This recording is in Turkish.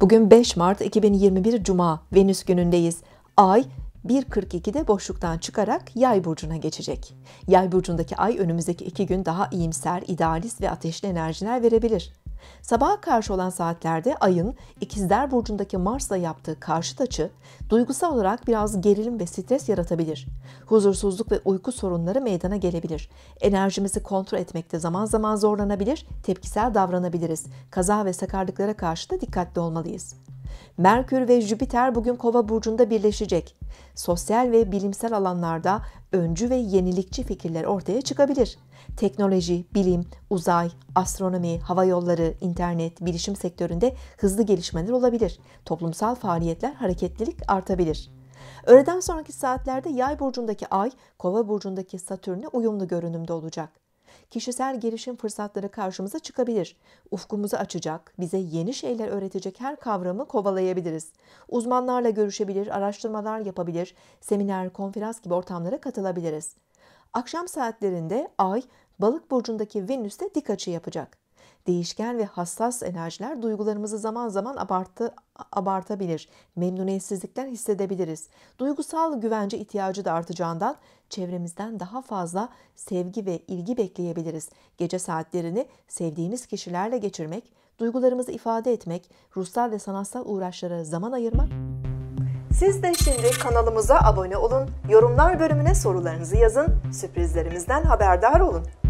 Bugün 5 Mart 2021 Cuma Venüs günündeyiz. Ay 1.42'de boşluktan çıkarak yay burcuna geçecek. Yay burcundaki ay önümüzdeki iki gün daha iyimser, idealist ve ateşli enerjiler verebilir. Sabaha karşı olan saatlerde ayın ikizler burcundaki Mars'la yaptığı karşıt açı duygusal olarak biraz gerilim ve stres yaratabilir. Huzursuzluk ve uyku sorunları meydana gelebilir. Enerjimizi kontrol etmekte zaman zaman zorlanabilir, tepkisel davranabiliriz. Kaza ve sakarlıklara karşı da dikkatli olmalıyız. Merkür ve Jüpiter bugün Kova burcunda birleşecek. Sosyal ve bilimsel alanlarda öncü ve yenilikçi fikirler ortaya çıkabilir. Teknoloji, bilim, uzay, astronomi, hava yolları, internet, bilişim sektöründe hızlı gelişmeler olabilir. Toplumsal faaliyetler, hareketlilik artabilir. Öğleden sonraki saatlerde Yay burcundaki Ay, Kova burcundaki Satürn'e uyumlu görünümde olacak kişisel gelişim fırsatları karşımıza çıkabilir. Ufkumuzu açacak, bize yeni şeyler öğretecek her kavramı kovalayabiliriz. Uzmanlarla görüşebilir, araştırmalar yapabilir, seminer, konferans gibi ortamlara katılabiliriz. Akşam saatlerinde Ay, Balık burcundaki Venüs'te dik açı yapacak değişken ve hassas enerjiler duygularımızı zaman zaman abartı, abartabilir. Memnuniyetsizlikler hissedebiliriz. Duygusal güvence ihtiyacı da artacağından çevremizden daha fazla sevgi ve ilgi bekleyebiliriz. Gece saatlerini sevdiğimiz kişilerle geçirmek, duygularımızı ifade etmek, ruhsal ve sanatsal uğraşlara zaman ayırmak siz de şimdi kanalımıza abone olun, yorumlar bölümüne sorularınızı yazın, sürprizlerimizden haberdar olun.